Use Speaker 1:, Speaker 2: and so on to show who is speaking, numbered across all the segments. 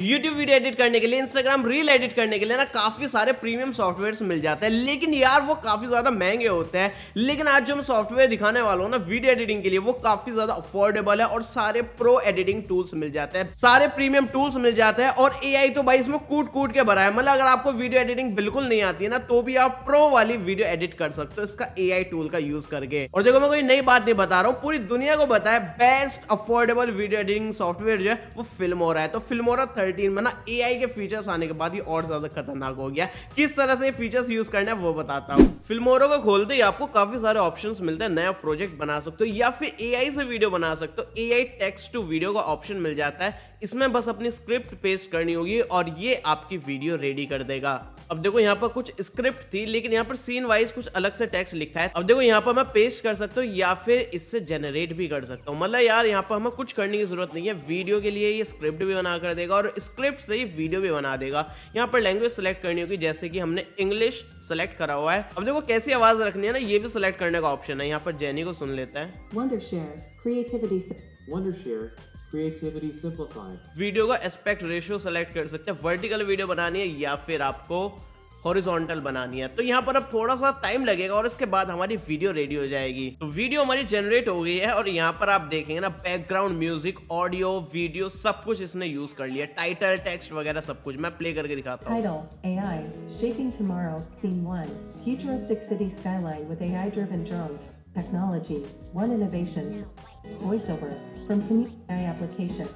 Speaker 1: YouTube video edit करने के लिए इंस्टाग्राम रील एडिट करने के लिए ना काफ़ी सारे प्रीमियम सॉफ्टवेयर मिल जाते हैं लेकिन यार वो काफ़ी ज़्यादा महंगे होते हैं लेकिन आज जो मैं सॉफ्टवेयर दिखाने वाला हूँ ना वीडियो एडिटिंग के लिए वो काफ़ी ज़्यादा अफोर्डेबल है और सारे प्रो एडिटिंग टूल्स मिल जाते हैं सारे प्रीमियम टूल्स मिल जाते हैं और ए तो भाई इसमें कूट कूट के भरा है मतलब अगर आपको वीडियो एडिटिंग बिल्कुल नहीं आती है ना तो भी आप प्रो वाली वीडियो एडिट कर सकते हो इसका ए टूल का यूज करके और देखो मैं कोई नई बात नहीं बता रहा हूँ पूरी दुनिया को बताया best affordable video editing software जो है वो फिल्म हो रहा है तो फिल्म हो रहा थर्टीन में ना ए के फीचर्स आने के बाद ये और ज्यादा खतरनाक हो गया किस तरह से फीचर्स यूज करने है वो बताता हूँ फिल्मोरो को खोलते ही आपको काफी सारे ऑप्शन मिलते हैं नया प्रोजेक्ट बना सकते हो या फिर ए से वीडियो बना सकते हो A I text to video का ऑप्शन मिल जाता है इसमें बस अपनी स्क्रिप्ट पेस्ट करनी होगी और ये आपकी वीडियो रेडी कर देगा अब देखो यहाँ पर कुछ स्क्रिप्ट थी लेकिन यहाँ पर सीन वाइज कुछ अलग से टेक्स्ट लिखा है अब देखो यहाँ पर मैं पेस्ट कर सकता हूँ या फिर इससे जनरेट भी कर सकता हूँ मतलब यार यहाँ पर हमें कुछ करने की जरूरत नहीं है वीडियो के लिए ये स्क्रिप्ट भी बना कर देगा और स्क्रिप्ट से ही वीडियो भी बना देगा यहाँ पर लैंग्वेज सेलेक्ट करनी होगी जैसे कि हमने इंग्लिश सेलेक्ट करा हुआ है अब देखो कैसी आवाज रखनी है ना ये भी सिलेक्ट करने का ऑप्शन है यहाँ पर जेनी को सुन लेता है Wondershare, creativity, Wondershare, creativity simplified video का एस्पेक्ट रेशियो सेलेक्ट कर सकते हैं वर्टिकल वीडियो बनानी है या फिर आपको हॉरिजॉन्टल बनानी है तो यहाँ पर अब थोड़ा सा टाइम लगेगा और इसके बाद हमारी वीडियो रेडी हो जाएगी तो वीडियो हमारी जनरेट हो गई है और यहाँ पर आप देखेंगे ना बैकग्राउंड म्यूजिक ऑडियो वीडियो सब कुछ इसने यूज कर लिया टाइटल टेक्स्ट वगैरह सब कुछ मैं प्ले करके दिखाता हूँ Technology, one innovations. voiceover from AI application.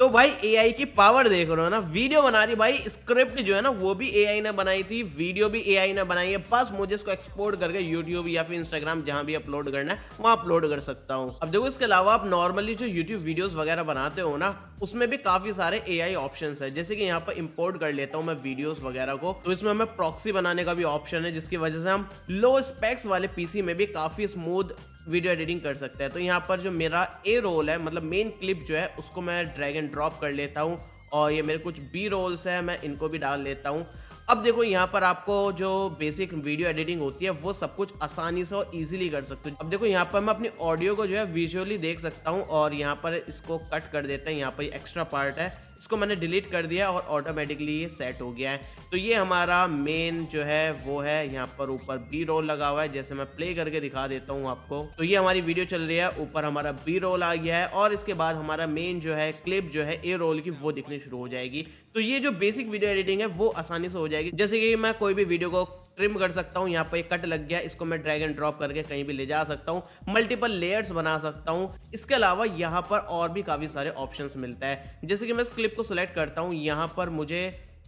Speaker 1: तो भाई एआई की पावर देख रहे हो ना वीडियो बना रही भाई स्क्रिप्ट जो है ना वो भी एआई ने बनाई थी वीडियो भी एआई ने बनाई है बस मुझे इसको एक्सपोर्ट करके यूट्यूब या फिर इंस्टाग्राम जहां भी अपलोड करना है वहां अपलोड कर सकता हूं अब देखो इसके अलावा आप नॉर्मली जो यूट्यूब वीडियोस वगैरह बनाते हो ना उसमें भी काफी सारे ए आई ऑप्शन है जैसे कि यहाँ पर इम्पोर्ट कर लेता हूँ मैं वीडियोस वगैरह को तो इसमें हमें प्रॉक्सी बनाने का भी ऑप्शन है जिसकी वजह से हम लो स्पेक्स वाले पीसी में भी काफी स्मूथ वीडियो एडिटिंग कर सकते हैं तो यहाँ पर जो मेरा ए रोल है मतलब मेन क्लिप जो है उसको मैं ड्रैग एंड ड्रॉप कर लेता हूँ और ये मेरे कुछ बी रोल्स हैं मैं इनको भी डाल लेता हूँ अब देखो यहाँ पर आपको जो बेसिक वीडियो एडिटिंग होती है वो सब कुछ आसानी से और इजीली कर सकते हो अब देखो यहाँ पर मैं अपनी ऑडियो को जो है विजुअली देख सकता हूँ और यहाँ पर इसको कट कर देते हैं यहाँ पर एक्स्ट्रा पार्ट है इसको मैंने डिलीट कर दिया और ऑटोमेटिकली ये सेट हो गया है तो ये हमारा मेन जो है वो है यहाँ पर ऊपर बी रोल लगा हुआ है जैसे मैं प्ले करके दिखा देता हूँ आपको तो ये हमारी वीडियो चल रही है ऊपर हमारा बी रोल आ गया है और इसके बाद हमारा मेन जो है क्लिप जो है ए रोल की वो दिखनी शुरू हो जाएगी तो ये जो बेसिक वीडियो एडिटिंग है वो आसानी से हो जाएगी जैसे कि मैं कोई भी वीडियो को ट्रिम कर सकता हूँ यहाँ पर कट लग गया इसको मैं ड्रैग एंड ड्रॉप करके कहीं भी ले जा सकता हूँ मल्टीपल लेयर्स बना सकता हूँ इसके अलावा यहाँ पर और भी काफ़ी सारे ऑप्शंस मिलता है जैसे कि मैं इस क्लिप को सिलेक्ट करता हूँ यहाँ पर मुझे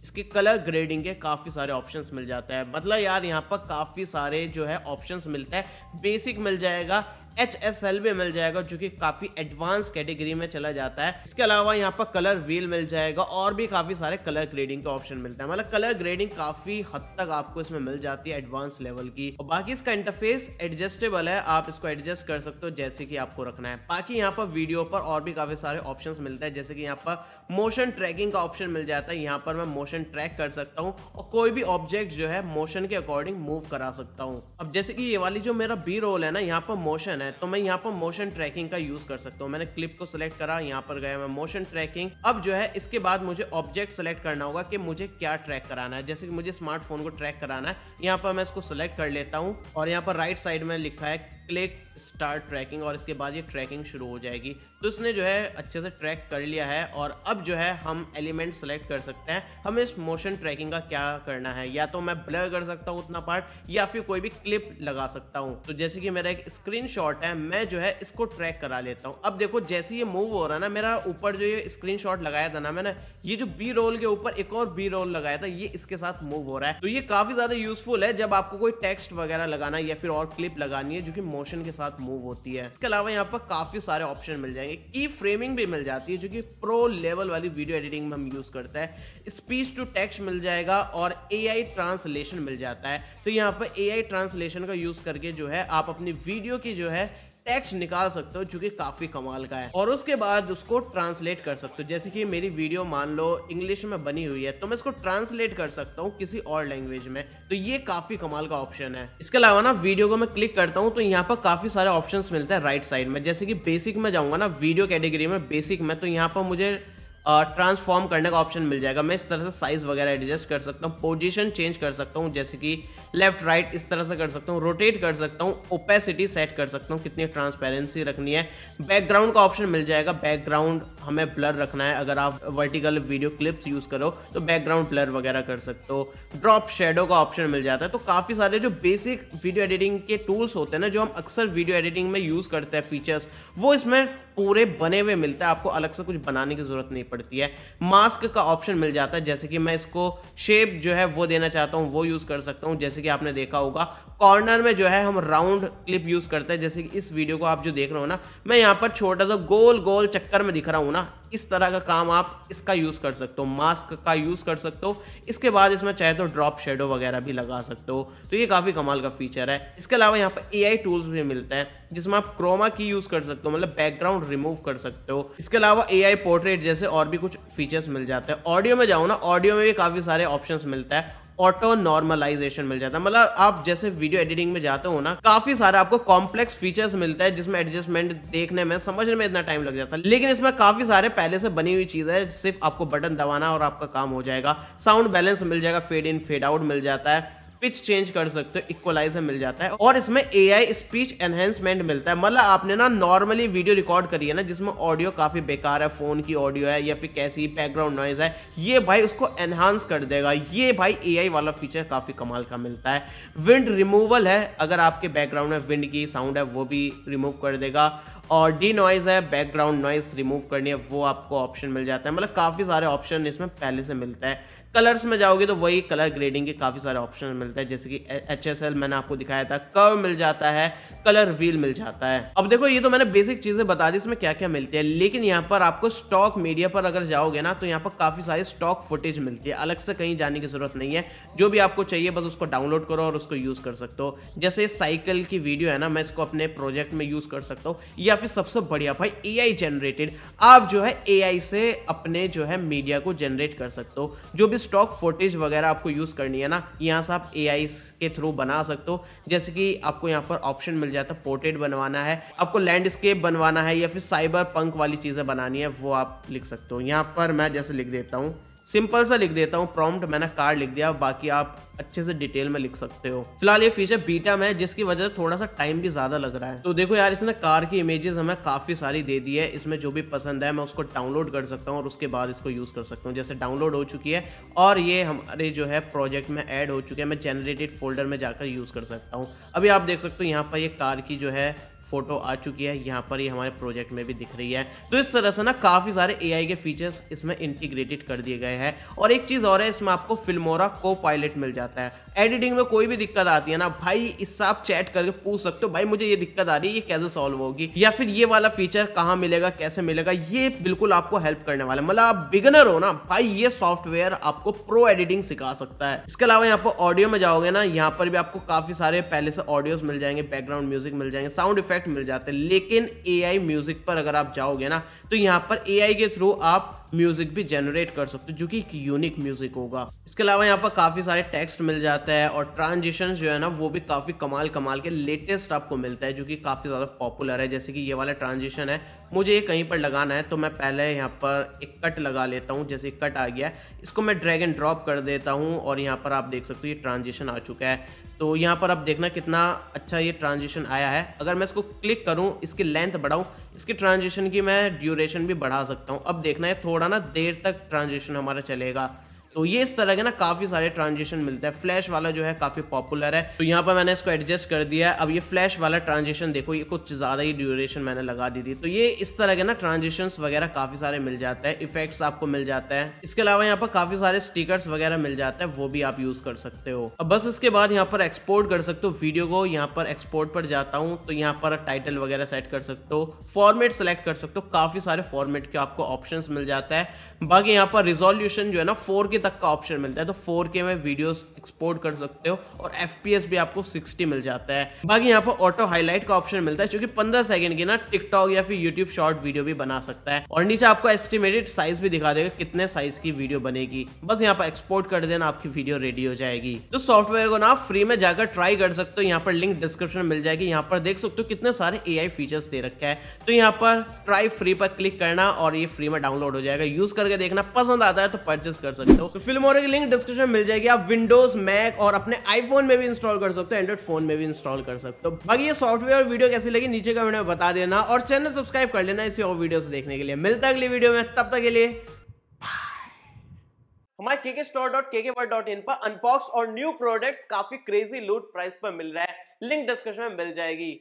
Speaker 1: इसके कलर ग्रेडिंग के काफ़ी सारे ऑप्शंस मिल जाता है मतलब यार यहाँ पर काफ़ी सारे जो है ऑप्शंस मिलता है बेसिक मिल जाएगा एच एस एल भी मिल जाएगा जो कि काफी एडवांस कैटेगरी में चला जाता है इसके अलावा यहाँ पर कलर व्हील मिल जाएगा और भी काफी सारे कलर ग्रेडिंग के ऑप्शन मिलता है मतलब कलर ग्रेडिंग काफी हद तक आपको इसमें मिल जाती है एडवांस लेवल की और बाकी इसका इंटरफेस एडजस्टेबल है आप इसको एडजस्ट कर सकते हो जैसे कि आपको रखना है बाकी यहाँ पर वीडियो पर और भी काफी सारे ऑप्शन मिलते हैं जैसे कि यहाँ पर मोशन ट्रैकिंग का ऑप्शन मिल जाता है यहाँ पर मैं मोशन ट्रैक कर सकता हूँ और कोई भी ऑब्जेक्ट जो है मोशन के अकॉर्डिंग मूव करा सकता हूँ अब जैसे कि ये वाली जो मेरा बी रोल है ना यहाँ पर मोशन ऑप्शन है तो मैं यहाँ पर मोशन ट्रैकिंग का यूज कर सकता हूँ मैंने क्लिप को सिलेक्ट करा यहाँ पर गया मैं मोशन ट्रैकिंग अब जो है इसके बाद मुझे ऑब्जेक्ट सेलेक्ट करना होगा कि मुझे क्या ट्रैक कराना है जैसे कि मुझे स्मार्टफोन को ट्रैक कराना है यहाँ पर मैं इसको सिलेक्ट कर लेता हूँ और यहाँ पर राइट साइड में लिखा है क्लिक स्टार्ट ट्रैकिंग और इसके बाद ये ट्रैकिंग शुरू हो जाएगी तो इसने जो है अच्छे से ट्रैक कर लिया है और अब जो है हम एलिमेंट सेलेक्ट कर सकते हैं हमें इस मोशन ट्रैकिंग का क्या करना है या तो मैं ब्लर कर सकता हूँ उतना पार्ट या फिर कोई भी क्लिप लगा सकता हूँ तो जैसे कि मेरा एक स्क्रीन है मैं जो है इसको ट्रैक करा लेता हूँ अब देखो जैसे ये मूव हो रहा है ना मेरा ऊपर जो ये स्क्रीन लगाया था ना मैंने ये जो बी रोल के ऊपर एक और बी रोल लगाया था ये इसके साथ मूव हो रहा है तो ये काफी ज्यादा यूजफुल है जब आपको कोई टेक्स्ट वगैरह लगाना या फिर और क्लिप लगानी है जो कि मोशन के साथ मूव होती है इसके अलावा यहाँ पर काफी सारे ऑप्शन मिल जाएंगे की फ्रेमिंग भी मिल जाती है जो कि प्रो लेवल वाली वीडियो एडिटिंग में हम यूज करते हैं स्पीच टू टेक्स्ट मिल जाएगा और ए ट्रांसलेशन मिल जाता है तो यहाँ पर ए ट्रांसलेशन का यूज करके जो है आप अपनी वीडियो की जो है टेक्स्ट निकाल सकते हो जो कि काफी कमाल का है और उसके बाद उसको ट्रांसलेट कर सकते हो जैसे कि मेरी वीडियो मान लो इंग्लिश में बनी हुई है तो मैं इसको ट्रांसलेट कर सकता हूँ किसी और लैंग्वेज में तो ये काफी कमाल का ऑप्शन है इसके अलावा ना वीडियो को मैं क्लिक करता हूँ तो यहाँ पर काफी सारे ऑप्शन मिलते हैं राइट साइड में जैसे कि बेसिक में जाऊंगा ना वीडियो कैटेगरी में बेसिक में तो यहाँ पर मुझे ट्रांसफॉर्म करने का ऑप्शन मिल जाएगा मैं इस तरह से साइज वगैरह एडजस्ट कर सकता हूँ पोजीशन चेंज कर सकता हूँ जैसे कि लेफ्ट राइट इस तरह से कर सकता हूँ रोटेट कर सकता हूँ ओपेसिटी सेट कर सकता हूँ कितनी ट्रांसपेरेंसी रखनी है बैकग्राउंड का ऑप्शन मिल जाएगा बैकग्राउंड हमें ब्लर रखना है अगर आप वर्टिकल वीडियो क्लिप्स यूज़ करो तो बैकग्राउंड ब्लर वगैरह कर सकते हो ड्रॉप शेडो का ऑप्शन मिल जाता है तो काफ़ी सारे जो बेसिक वीडियो एडिटिंग के टूल्स होते हैं ना जो हम अक्सर वीडियो एडिटिंग में यूज़ करते हैं फीचर्स वो इसमें पूरे बने हुए मिलता है आपको अलग से कुछ बनाने की ज़रूरत नहीं पड़ती है मास्क का ऑप्शन मिल जाता है जैसे कि मैं इसको शेप जो है वो देना चाहता हूँ वो यूज़ कर सकता हूँ जैसे कि आपने देखा होगा कॉर्नर में जो है हम राउंड क्लिप यूज़ करते हैं जैसे कि इस वीडियो को आप जो देख रहे हो ना मैं यहाँ पर छोटा सा गोल गोल चक्कर में दिख रहा हूँ ना इस तरह का काम आप इसका यूज़ कर सकते हो मास्क का यूज़ कर सकते हो इसके बाद इसमें चाहे तो ड्रॉप शेडो वगैरह भी लगा सकते हो तो ये काफ़ी कमाल का फीचर है इसके अलावा यहाँ पर ए टूल्स भी मिलते हैं जिसमें आप क्रोमा की यूज़ कर सकते हो मतलब बैकग्राउंड रिमूव कर सकते हो इसके अलावा ए पोर्ट्रेट जैसे और भी कुछ फीचर्स मिल जाते हैं ऑडियो में जाओ ना ऑडियो में भी काफ़ी सारे ऑप्शन मिलता है ऑटो नॉर्मलाइजेशन मिल जाता है मतलब आप जैसे वीडियो एडिटिंग में जाते हो ना काफी सारे आपको कॉम्प्लेक्स फीचर्स मिलता है जिसमें एडजस्टमेंट देखने में समझने में इतना टाइम लग जाता है लेकिन इसमें काफी सारे पहले से बनी हुई चीज है सिर्फ आपको बटन दबाना और आपका काम हो जाएगा साउंड बैलेंस मिल जाएगा फेड इन फेड आउट मिल जाता है पिच चेंज कर सकते हो इक्वलाइजर मिल जाता है और इसमें ए आई स्पीच एनहेंसमेंट मिलता है मतलब आपने ना नॉर्मली वीडियो रिकॉर्ड करी है ना जिसमें ऑडियो काफी बेकार है फोन की ऑडियो है या फिर कैसी बैकग्राउंड नॉइज है ये भाई उसको एनहांस कर देगा ये भाई ए वाला फीचर काफी कमाल का मिलता है विंड रिमूवल है अगर आपके बैकग्राउंड में विंड की साउंड है वो भी रिमूव कर देगा और डी नॉइज़ है बैकग्राउंड नॉइज़ रिमूव करनी है वो आपको ऑप्शन मिल जाता है मतलब काफ़ी सारे ऑप्शन इसमें पहले से मिलता है कलर्स में जाओगे तो वही कलर ग्रेडिंग के काफ़ी सारे ऑप्शन मिलते हैं जैसे कि एच मैंने आपको दिखाया था कर्व मिल जाता है कलर व्हील मिल जाता है अब देखो ये तो मैंने बेसिक चीजें बता दी इसमें क्या क्या मिलती है लेकिन यहाँ पर आपको स्टॉक मीडिया पर अगर जाओगे ना तो यहाँ पर काफी सारी स्टॉक फुटेज मिलती है अलग से कहीं जाने की जरूरत नहीं है जो भी आपको चाहिए बस उसको डाउनलोड करो और उसको यूज कर सकते हो जैसे साइकिल की वीडियो है ना मैं इसको अपने प्रोजेक्ट में यूज कर सकता हूँ या फिर सबसे बढ़िया भाई ए जनरेटेड आप जो है ए से अपने जो है मीडिया को जनरेट कर सकते हो जो भी स्टॉक फुटेज वगैरह आपको यूज करनी है ना यहाँ से आप ए के थ्रू बना सकते हो जैसे कि आपको यहाँ पर ऑप्शन मिल जाता है पोर्ट्रेट बनवाना है आपको लैंडस्केप बनवाना है या फिर साइबर पंक वाली चीज़ें बनानी है वो आप लिख सकते हो यहाँ पर मैं जैसे लिख देता हूँ सिंपल सा लिख देता हूँ प्रॉम्प्ट मैंने कार्ड लिख दिया बाकी आप अच्छे से डिटेल में लिख सकते हो फिलहाल ये फीचर बीटा में है जिसकी वजह से थोड़ा सा टाइम भी ज्यादा लग रहा है तो देखो यार इसने कार की इमेजेस हमें काफी सारी दे दी है इसमें जो भी पसंद है मैं उसको डाउनलोड कर सकता हूँ और उसके बाद इसको यूज कर सकता हूँ जैसे डाउनलोड हो चुकी है और ये हमारे जो है प्रोजेक्ट में एड हो चुके हैं मैं जनरेटेड फोल्डर में जाकर यूज कर सकता हूँ अभी आप देख सकते हो यहाँ पर ये कार की जो है फोटो आ चुकी है यहाँ पर ही हमारे प्रोजेक्ट में भी दिख रही है तो इस तरह से ना काफ़ी सारे ए के फीचर्स इसमें इंटीग्रेटेड कर दिए गए हैं और एक चीज़ और है इसमें आपको फिल्मोरा को पायलट मिल जाता है एडिटिंग में कोई भी दिक्कत आती है ना भाई इससे आप चैट करके पूछ सकते हो भाई मुझे ये दिक्कत आ रही है ये कैसे सॉल्व होगी या फिर ये वाला फीचर कहाँ मिलेगा कैसे मिलेगा ये बिल्कुल आपको हेल्प करने वाला है मतलब आप बिगनर हो ना भाई ये सॉफ्टवेयर आपको प्रो एडिटिंग सिखा सकता है इसके अलावा यहाँ पर ऑडियो में जाओगे ना यहाँ पर भी आपको काफी सारे पहले से ऑडियोज मिल जाएंगे बैकग्राउंड म्यूजिक मिल जाएंगे साउंड इफेक्ट मिल जाते हैं लेकिन ए म्यूजिक पर अगर आप जाओगे ना तो यहाँ पर ए के थ्रू आप म्यूजिक भी जनरेट कर सकते हो जो कि यूनिक म्यूजिक होगा इसके अलावा यहाँ पर काफी सारे टेक्स्ट मिल जाते जाता है और ट्रांजिशन जो है ना वो भी काफ़ी कमाल कमाल के लेटेस्ट आपको मिलता है जो कि काफ़ी ज़्यादा पॉपुलर है जैसे कि ये वाला ट्रांजिशन है मुझे ये कहीं पर लगाना है तो मैं पहले यहाँ पर एक कट लगा लेता हूँ जैसे कट आ गया है इसको मैं ड्रैग एंड ड्रॉप कर देता हूँ और यहाँ पर आप देख सकते हो ये ट्रांजिशन आ चुका है तो यहाँ पर आप देखना कितना अच्छा ये ट्रांजिशन आया है अगर मैं इसको क्लिक करूँ इसकी लेंथ बढ़ाऊँ इसकी ट्रांजिशन की मैं ड्यूरेशन भी बढ़ा सकता हूँ अब देखना है थोड़ा ना देर तक ट्रांजिशन हमारा चलेगा तो ये इस तरह के ना काफी सारे ट्रांजेक्शन मिलते हैं फ्लैश वाला जो है काफी पॉपुलर है तो यहाँ पर मैंने इसको एडजस्ट कर दिया है अब ये फ्लैश वाला ट्रांजेक्शन देखो ये कुछ ज्यादा ही ड्यूरेशन मैंने लगा दी थी तो ये इस तरह के ना ट्रांजेक्शन वगैरह काफी सारे मिल जाते हैं इफेक्ट आपको मिल जाता है इसके अलावा यहाँ पर काफी सारे स्टिकर्स वगैरह मिल जाते हैं वो भी आप यूज कर सकते हो अब बस इसके बाद यहाँ पर एक्सपोर्ट कर सकते हो वीडियो को यहाँ पर एक्सपोर्ट पर जाता हूँ तो यहाँ पर टाइटल वगैरह सेट कर सकते हो फॉर्मेट सेलेक्ट कर सकते हो काफी सारे फॉर्मेट के आपको ऑप्शन मिल जाता है बाकी यहाँ पर रिजोल्यूशन जो है ना फोर के तक का ऑप्शन मिलता है तो 4K में वीडियोस एक्सपोर्ट कर सकते हो और FPS भी आपको 60 मिल जाता है बाकी यहाँ पर ऑटो हाईलाइट का ऑप्शन मिलता है क्योंकि कि 15 सेकंड की ना टिकटॉक या फिर यूट्यूब शॉर्ट वीडियो भी बना सकता है और नीचे आपको एस्टिमेटेड साइज भी दिखा देगा कितने साइज की वीडियो बनेगी बस यहाँ पर एक्सपोर्ट कर देना आपकी वीडियो रेडी हो जाएगी तो सॉफ्टवेयर को ना फ्री में जाकर ट्राई कर सकते हो यहाँ पर लिंक डिस्क्रिप्शन मिल जाएगी यहाँ पर देख सकते हो कितने सारे ए फीचर्स दे रखे है तो यहाँ पर ट्राई फ्री पर क्लिक करना और ये फ्री में डाउनलोड हो जाएगा यूज करके देखना पसंद आता है तो परचेस कर सकते हो तो फिल्मोरा की लिंक डिस्क्रिप्शन में मिल जाएगी आप विंडोज मैक और अपने आईफोन में भी इंस्टॉल कर सकते हो एंड्रॉइड फोन में भी इंस्टॉल कर सकते हो बाकी ये सॉफ्टवेयर और वीडियो कैसी लगी नीचे का में बता देना और चैनल सब्सक्राइब कर लेना इसी और वीडियो देखने के लिए मिलता है अगली वीडियो में तब तक के लिए हमारे के स्टोर डॉट के के वर्ड डॉट इन पर अनबॉक्स और न्यू प्रोडक्ट्स काफी क्रेजी लूट प्राइस पर मिल रहा है लिंक डिस्क्रिप्शन में मिल जाएगी